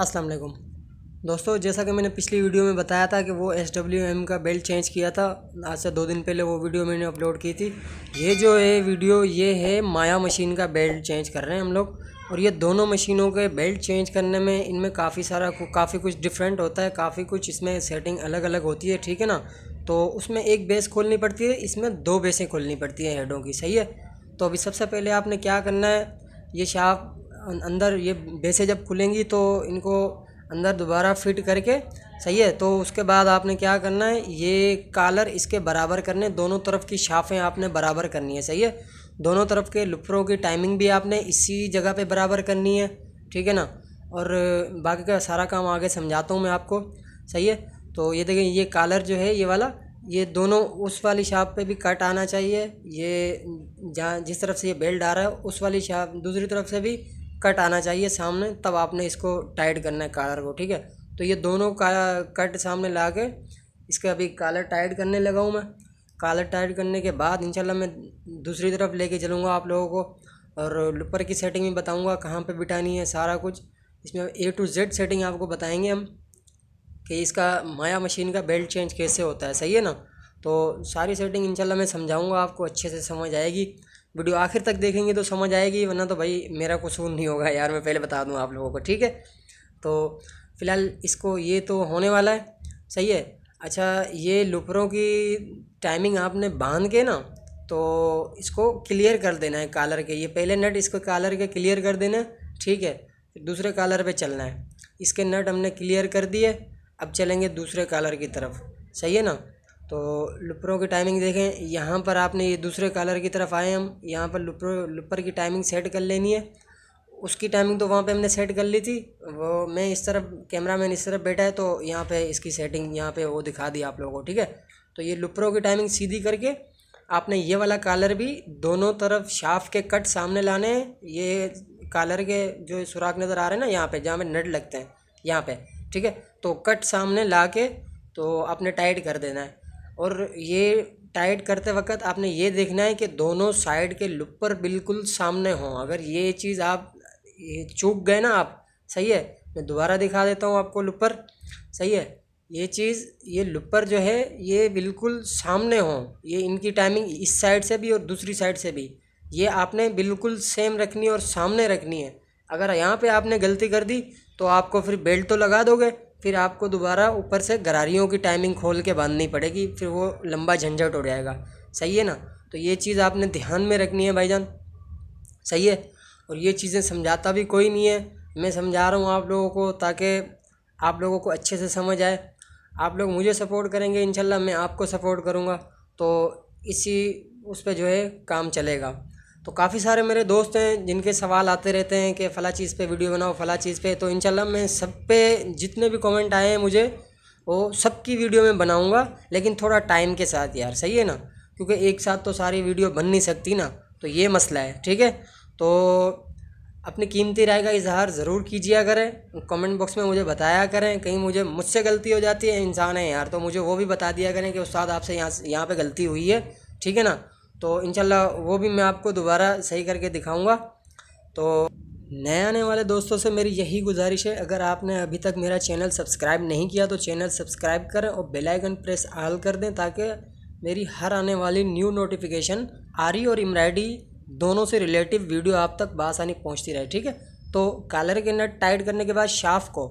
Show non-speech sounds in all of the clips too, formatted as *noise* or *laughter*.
अस्सलाम वालेकुम दोस्तों जैसा कि मैंने पिछली वीडियो में बताया था कि वो एस डब्ल्यू एम का बेल्ट चेंज किया था आज से दो दिन पहले वो वीडियो मैंने अपलोड की थी ये जो है वीडियो ये है माया मशीन का बेल्ट चेंज कर रहे हैं हम लोग और ये दोनों मशीनों के बेल्ट चेंज करने में इनमें काफ़ी सारा काफ़ी कुछ डिफरेंट होता है काफ़ी कुछ इसमें सेटिंग अलग अलग होती है ठीक है ना तो उसमें एक बेस खोलनी पड़ती है इसमें दो बेसें खोलनी पड़ती हैं हेडों की सही है तो अभी सबसे पहले आपने क्या करना है ये शार्प अं-, अंदर ये बेसें जब खुलेंगी तो इनको अंदर दोबारा फिट करके सही है तो उसके बाद आपने क्या करना है ये कालर इसके बराबर करने दोनों तरफ की शाफें आपने बराबर करनी है सही है दोनों तरफ के लुपरों की टाइमिंग भी आपने इसी जगह पे बराबर करनी है ठीक है ना और बाकी का सारा काम आगे समझाता हूँ मैं आपको सही है तो ये देखें ये कालर जो है ये वाला ये दोनों उस वाली शाप पे भी कट आना चाहिए ये जहाँ जिस तरफ से ये बेल्ट आ रहा है उस वाली शाप दूसरी तरफ से भी कट आना चाहिए सामने तब आपने इसको टाइट करना है कालर को ठीक है तो ये दोनों का कट सामने ला के इसका अभी कालर टाइट करने लगा हूँ मैं कालर टाइट करने के बाद इंशाल्लाह मैं दूसरी तरफ लेके चलूँगा आप लोगों को और लुपर की सेटिंग भी बताऊँगा कहाँ पर बिठानी है सारा कुछ इसमें ए टू जेड सेटिंग आपको बताएंगे हम कि इसका माया मशीन का बेल्ट चेंज कैसे होता है सही है ना तो सारी सेटिंग इंशाल्लाह मैं समझाऊँगा आपको अच्छे से समझ आएगी वीडियो आखिर तक देखेंगे तो समझ आएगी वरना तो भाई मेरा कुछ नहीं होगा यार मैं पहले बता दूँ आप लोगों को ठीक है तो फ़िलहाल इसको ये तो होने वाला है सही है अच्छा ये लुपरों की टाइमिंग आपने बांध के ना तो इसको क्लियर कर देना है कालर के ये पहले नट इसको कालर के क्लियर कर देना है ठीक है दूसरे कालर पे चलना है इसके नट हमने क्लियर कर दिए अब चलेंगे दूसरे कालर की तरफ सही है ना तो लुप्रो की टाइमिंग देखें यहाँ पर आपने ये दूसरे कलर की तरफ आए हम यहाँ पर लुप्रो लुपर की टाइमिंग सेट कर लेनी है उसकी टाइमिंग तो वहाँ पे हमने सेट कर ली थी वो मैं इस तरफ कैमरा मैन इस तरफ बैठा है तो यहाँ पे इसकी सेटिंग यहाँ पे वो दिखा दी आप लोगों को ठीक है तो ये लुपरों की टाइमिंग सीधी करके आपने ये वाला कॉलर भी दोनों तरफ शाफ के कट सामने लाने हैं ये कॉलर के जो सुराख नज़र आ रहे हैं ना यहाँ पर जहाँ पर नट लगते हैं यहाँ पर ठीक है तो कट सामने ला के तो आपने टाइट कर देना है और ये टाइट करते वक्त आपने ये देखना है कि दोनों साइड के लुपर बिल्कुल सामने हों अगर ये चीज़ आप ये चूक गए ना आप सही है मैं दोबारा दिखा देता हूँ आपको लुपर सही है ये चीज़ ये लुपर जो है ये बिल्कुल सामने हों ये इनकी टाइमिंग इस साइड से भी और दूसरी साइड से भी ये आपने बिल्कुल सेम रखनी है और सामने रखनी है अगर यहाँ पर आपने गलती कर दी तो आपको फिर बेल्ट तो लगा दोगे फिर आपको दोबारा ऊपर से गरारियों की टाइमिंग खोल के बांधनी पड़ेगी फिर वो लंबा झंझट हो जाएगा सही है ना तो ये चीज़ आपने ध्यान में रखनी है भाईजान सही है और ये चीज़ें समझाता भी कोई नहीं है मैं समझा रहा हूँ आप लोगों को ताकि आप लोगों को अच्छे से समझ आए आप लोग मुझे सपोर्ट करेंगे इनशाला मैं आपको सपोर्ट करूँगा तो इसी उस पर जो है काम चलेगा तो काफ़ी सारे मेरे दोस्त हैं जिनके सवाल आते रहते हैं कि फ़ला चीज़ पे वीडियो बनाओ फ़ला चीज़ पे तो इनशाला मैं सब पे जितने भी कमेंट आए हैं मुझे वो सब की वीडियो में बनाऊंगा लेकिन थोड़ा टाइम के साथ यार सही है ना क्योंकि एक साथ तो सारी वीडियो बन नहीं सकती ना तो ये मसला है ठीक है तो अपनी कीमती राय का इजहार ज़रूर कीजिए करें कमेंट बॉक्स में मुझे बताया करें कहीं मुझे मुझसे गलती हो जाती है इंसान है यार तो मुझे वो भी बता दिया करें कि उस्ताद आपसे यहाँ यहाँ पे गलती हुई है ठीक है ना तो इनशाला वो भी मैं आपको दोबारा सही करके दिखाऊँगा तो नए आने वाले दोस्तों से मेरी यही गुजारिश है अगर आपने अभी तक मेरा चैनल सब्सक्राइब नहीं किया तो चैनल सब्सक्राइब करें और बेल आइकन प्रेस आल कर दें ताकि मेरी हर आने वाली न्यू नोटिफिकेशन आरी और इमराइडी दोनों से रिलेटिव वीडियो आप तक बासानी पहुंचती रहे ठीक है तो कॉलर के नेट टाइट करने के बाद शाफ को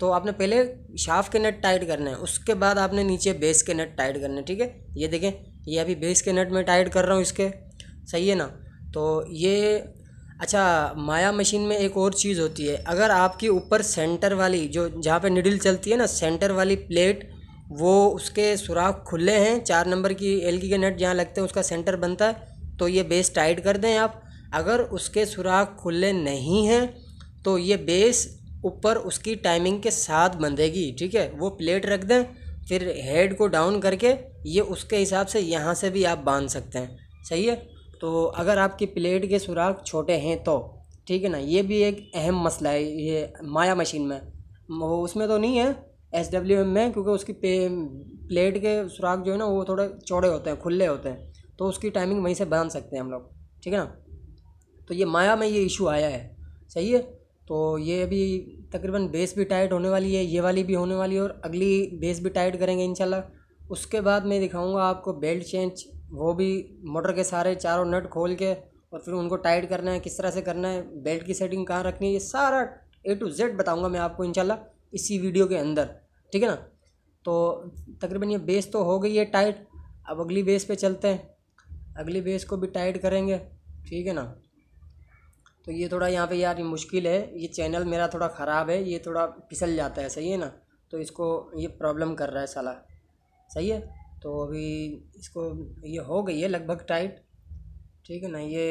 तो आपने पहले शाफ के नेट टाइट करना है उसके बाद आपने नीचे बेस के नेट टाइट करना है ठीक है ये देखें ये अभी बेस के नट में टाइट कर रहा हूँ इसके सही है ना तो ये अच्छा माया मशीन में एक और चीज़ होती है अगर आपकी ऊपर सेंटर वाली जो जहाँ पे निडिल चलती है ना सेंटर वाली प्लेट वो उसके सुराख खुले हैं चार नंबर की एल के नट जहाँ लगते हैं उसका सेंटर बनता है तो ये बेस टाइट कर दें आप अगर उसके सुराख खुले नहीं हैं तो ये बेस ऊपर उसकी टाइमिंग के साथ बंधेगी ठीक है वो प्लेट रख दें फिर हेड को डाउन करके ये उसके हिसाब से यहाँ से भी आप बांध सकते हैं सही है तो अगर आपकी प्लेट के सुराख छोटे हैं तो ठीक है ना ये भी एक अहम मसला है ये माया मशीन में वो उसमें तो नहीं है एस डब्ल्यू एम में क्योंकि उसकी पे, प्लेट के सुराख जो है ना वो थोड़े चौड़े होते हैं खुले होते हैं तो उसकी टाइमिंग वहीं से बांध सकते हैं हम लोग ठीक है ना तो ये माया में ये इशू आया है सही है तो ये अभी तकरीबन बेस भी टाइट होने वाली है ये वाली भी होने वाली है और अगली बेस भी टाइट करेंगे इंशाल्लाह उसके बाद मैं दिखाऊंगा आपको बेल्ट चेंज वो भी मोटर के सारे चारों नट खोल के और फिर उनको टाइट करना है किस तरह से करना है बेल्ट की सेटिंग कहाँ रखनी है ये सारा ए टू जेड बताऊँगा मैं आपको इनशाला इसी वीडियो के अंदर ठीक है ना तो तकरीबन ये बेस तो हो गई है टाइट अब अगली बेस पर चलते हैं अगली बेस को भी टाइट करेंगे ठीक है ना तो ये थोड़ा यहाँ पे यार मुश्किल है ये चैनल मेरा थोड़ा ख़राब है ये थोड़ा फिसल जाता है सही है ना तो इसको ये प्रॉब्लम कर रहा है साला सही है तो अभी इसको ये हो गई है लगभग टाइट ठीक है ना ये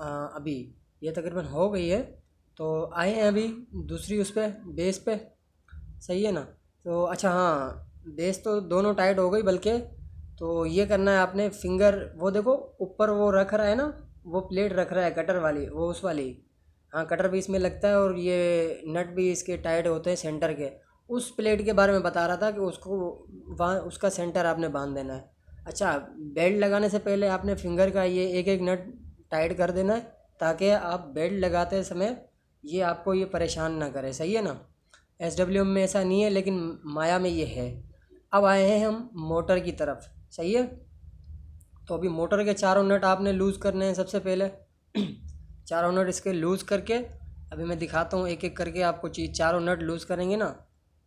आ, अभी ये तकरीबन हो गई है तो आए हैं अभी दूसरी उस पर बेस पे सही है ना तो अच्छा हाँ बेस तो दोनों टाइट हो गई बल्कि तो ये करना है आपने फिंगर वो देखो ऊपर वो रख रहा है ना वो प्लेट रख रहा है कटर वाली वो उस वाली हाँ कटर भी इसमें लगता है और ये नट भी इसके टाइट होते हैं सेंटर के उस प्लेट के बारे में बता रहा था कि उसको वहाँ उसका सेंटर आपने बांध देना है अच्छा बेल्ट लगाने से पहले आपने फिंगर का ये एक एक नट टाइट कर देना है ताकि आप बेल्ट लगाते समय ये आपको ये परेशान ना करे सही है ना एस डब्ल्यू में ऐसा नहीं है लेकिन माया में ये है अब आए हैं हम मोटर की तरफ सही है तो अभी मोटर के चारों नट आपने लूज़ करने हैं सबसे पहले *clears throat* चारों नट इसके लूज़ करके अभी मैं दिखाता हूँ एक एक करके आपको चीज़ चारों नट लूज़ करेंगे ना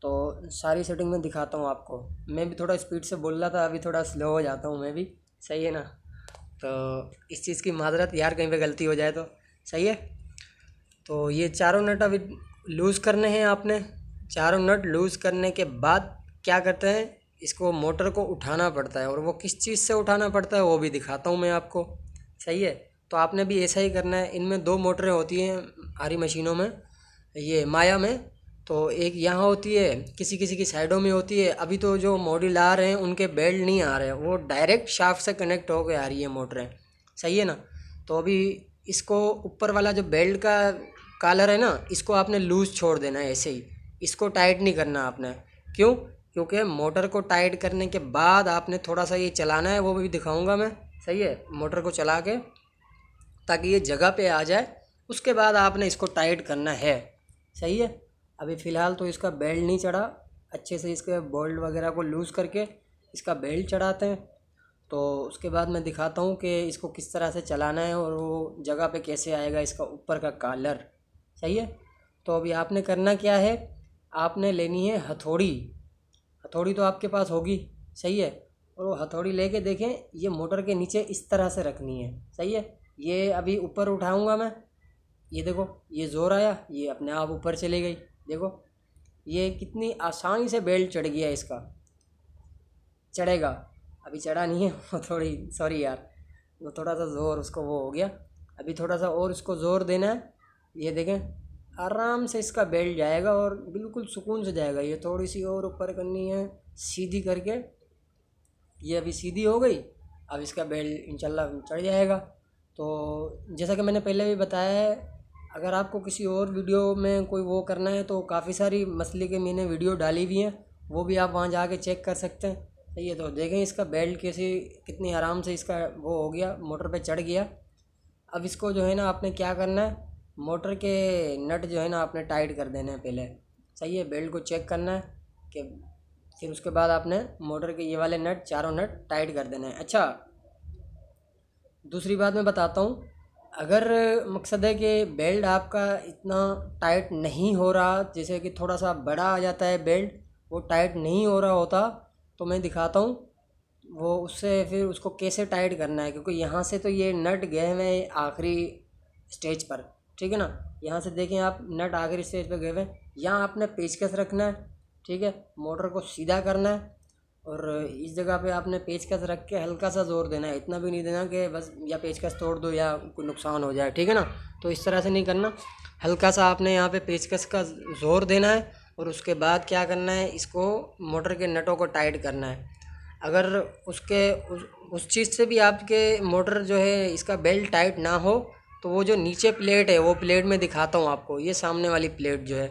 तो सारी सेटिंग में दिखाता हूँ आपको मैं भी थोड़ा स्पीड से बोल रहा था अभी थोड़ा स्लो हो जाता हूँ मैं भी सही है ना तो इस चीज़ की माजरत यार कहीं पे गलती हो जाए तो सही है तो ये चारों नट अभी लूज़ करने हैं आपने चारों नट लूज़ करने के बाद क्या करते हैं इसको मोटर को उठाना पड़ता है और वो किस चीज़ से उठाना पड़ता है वो भी दिखाता हूँ मैं आपको सही है तो आपने भी ऐसा ही करना है इनमें दो मोटरें होती हैं आरी मशीनों में ये माया में तो एक यहाँ होती है किसी किसी की साइडों में होती है अभी तो जो मॉडल आ रहे हैं उनके बेल्ट नहीं आ रहे हैं वो डायरेक्ट शाफ से कनेक्ट होकर आ रही है मोटरें सही है ना तो अभी इसको ऊपर वाला जो बेल्ट का कॉलर है ना इसको आपने लूज़ छोड़ देना है ऐसे ही इसको टाइट नहीं करना आपने क्यों क्योंकि मोटर को टाइट करने के बाद आपने थोड़ा सा ये चलाना है वो भी दिखाऊंगा मैं सही है मोटर को चला के ताकि ये जगह पे आ जाए उसके बाद आपने इसको टाइट करना है सही है अभी फ़िलहाल तो इसका बेल्ट नहीं चढ़ा अच्छे से इसके बोल्ट वगैरह को लूज़ करके इसका बेल्ट चढ़ाते हैं तो उसके बाद मैं दिखाता हूँ कि इसको किस तरह से चलाना है और वो जगह पर कैसे आएगा इसका ऊपर का कालर सही है तो अभी आपने करना क्या है आपने लेनी है हथौड़ी हथौड़ी तो आपके पास होगी सही है और वो हथौड़ी लेके देखें ये मोटर के नीचे इस तरह से रखनी है सही है ये अभी ऊपर उठाऊंगा मैं ये देखो ये ज़ोर आया ये अपने आप ऊपर चली गई देखो ये कितनी आसानी से बेल्ट चढ़ गया इसका चढ़ेगा अभी चढ़ा नहीं है *laughs* वो थोड़ी सॉरी यार वो थोड़ा सा ज़ोर उसको वो हो गया अभी थोड़ा सा और उसको ज़ोर देना है ये देखें आराम से इसका बेल्ट जाएगा और बिल्कुल सुकून से जाएगा ये थोड़ी सी और ऊपर करनी है सीधी करके ये अभी सीधी हो गई अब इसका बेल्ट इंशाल्लाह चढ़ जाएगा तो जैसा कि मैंने पहले भी बताया है अगर आपको किसी और वीडियो में कोई वो करना है तो काफ़ी सारी मसले के मैंने वीडियो डाली हुई हैं वो भी आप वहाँ जा चेक कर सकते हैं सही तो है तो देखें इसका बेल्ट कैसे कितनी आराम से इसका वो हो गया मोटर पर चढ़ गया अब इसको जो है ना आपने क्या करना है मोटर के नट जो है ना आपने टाइट कर देने हैं पहले सही है बेल्ट को चेक करना है कि फिर उसके बाद आपने मोटर के ये वाले नट चारों नट टाइट कर देने हैं अच्छा दूसरी बात मैं बताता हूँ अगर मकसद है कि बेल्ट आपका इतना टाइट नहीं हो रहा जैसे कि थोड़ा सा बड़ा आ जाता है बेल्ट वो टाइट नहीं हो रहा होता तो मैं दिखाता हूँ वो उससे फिर उसको कैसे टाइट करना है क्योंकि यहाँ से तो ये नट गए हुए हैं आखिरी स्टेज पर ठीक है ना यहाँ से देखें आप नट आखिरी स्टेज पे गए हुए यहाँ आपने पेचकस रखना है ठीक है मोटर को सीधा करना है और इस जगह पे आपने पेचकस रख के हल्का सा जोर देना है इतना भी नहीं देना कि बस या पेचकस तोड़ दो या कोई नुकसान हो जाए ठीक है ना तो इस तरह से नहीं करना हल्का सा आपने यहाँ पे पेचकस का जोर देना है और उसके बाद क्या करना है इसको मोटर के नटों को टाइट करना है अगर उसके उस, उस चीज़ से भी आपके मोटर जो है इसका बेल्ट टाइट ना हो तो वो जो नीचे प्लेट है वो प्लेट में दिखाता हूँ आपको ये सामने वाली प्लेट जो है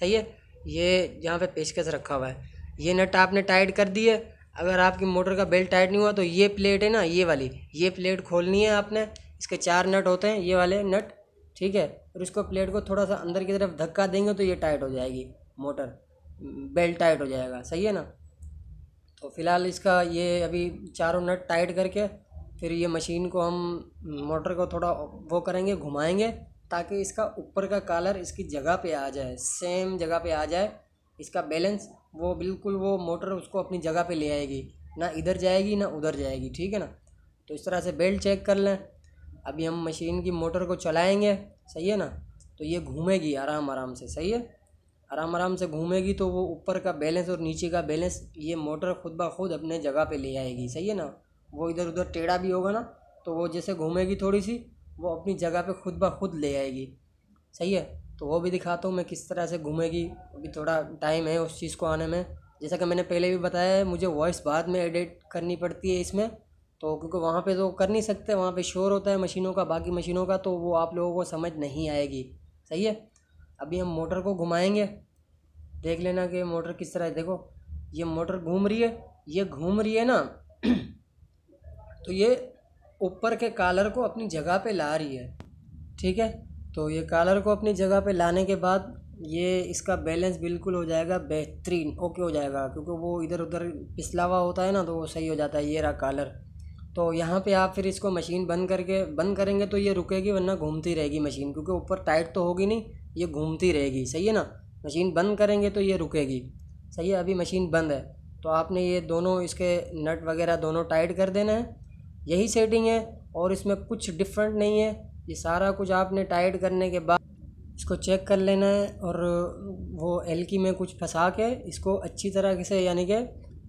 सही है ये जहाँ पे पेशकश रखा हुआ है ये नट आपने टाइट कर दी है अगर आपकी मोटर का बेल्ट टाइट नहीं हुआ तो ये प्लेट है ना ये वाली ये प्लेट खोलनी है आपने इसके चार नट होते हैं ये वाले नट ठीक है और इसको प्लेट को थोड़ा सा अंदर की तरफ धक्का देंगे तो ये टाइट हो जाएगी मोटर बेल्ट टाइट हो जाएगा सही है ना तो फिलहाल इसका ये अभी चारों नट टाइट करके फिर ये मशीन को हम मोटर को थोड़ा वो करेंगे घुमाएंगे ताकि इसका ऊपर का कॉलर इसकी जगह पे आ जाए सेम जगह पे आ जाए इसका बैलेंस वो बिल्कुल वो मोटर उसको अपनी जगह पे ले आएगी ना इधर जाएगी ना उधर जाएगी ठीक है ना तो इस तरह से बेल्ट चेक कर लें अभी हम मशीन की मोटर को चलाएँगे सही है ना तो ये घूमेगी आराम आराम से सही है आराम आराम से घूमेगी तो वो ऊपर का बैलेंस और नीचे का बैलेंस ये मोटर खुद ब खुद अपने जगह पे ले आएगी सही है ना वो इधर उधर टेढ़ा भी होगा ना तो वो जैसे घूमेगी थोड़ी सी वो अपनी जगह पे खुद ब खुद ले आएगी सही है तो वो भी दिखाता हूँ मैं किस तरह से घूमेगी अभी थोड़ा टाइम है उस चीज़ को आने में जैसा कि मैंने पहले भी बताया है मुझे वॉइस बाद में एडिट करनी पड़ती है इसमें तो क्योंकि वहाँ पे तो कर नहीं सकते वहाँ पे शोर होता है मशीनों का बाकी मशीनों का तो वो आप लोगों को समझ नहीं आएगी सही है अभी हम मोटर को घुमाएंगे देख लेना कि मोटर किस तरह है देखो ये मोटर घूम रही है ये घूम रही है ना तो ये ऊपर के कालर को अपनी जगह पे ला रही है ठीक है तो ये कालर को अपनी जगह पे लाने के बाद ये इसका बैलेंस बिल्कुल हो जाएगा बेहतरीन ओके हो जाएगा क्योंकि वो इधर उधर पिछला हुआ होता है ना तो वो सही हो जाता है ये रहा कालर तो यहाँ पे आप फिर इसको मशीन बंद करके बंद करेंगे तो ये रुकेगी वरना घूमती रहेगी मशीन क्योंकि ऊपर टाइट तो होगी नहीं ये घूमती रहेगी सही है ना मशीन बंद करेंगे तो ये रुकेगी सही है अभी मशीन बंद है तो आपने ये दोनों इसके नट वगैरह दोनों टाइट कर देना है यही सेटिंग है और इसमें कुछ डिफरेंट नहीं है ये सारा कुछ आपने टाइट करने के बाद इसको चेक कर लेना है और वो की में कुछ फंसा के इसको अच्छी तरह से यानी कि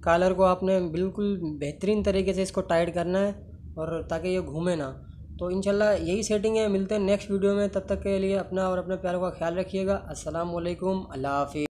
कॉलर को आपने बिल्कुल बेहतरीन तरीके से इसको टाइट करना है और ताकि ये घूमे ना तो इनशाला यही सेटिंग है मिलते हैं नेक्स्ट वीडियो में तब तक के लिए अपना और अपने प्यारों का ख्याल रखिएगा असलम अल्लाह हाफि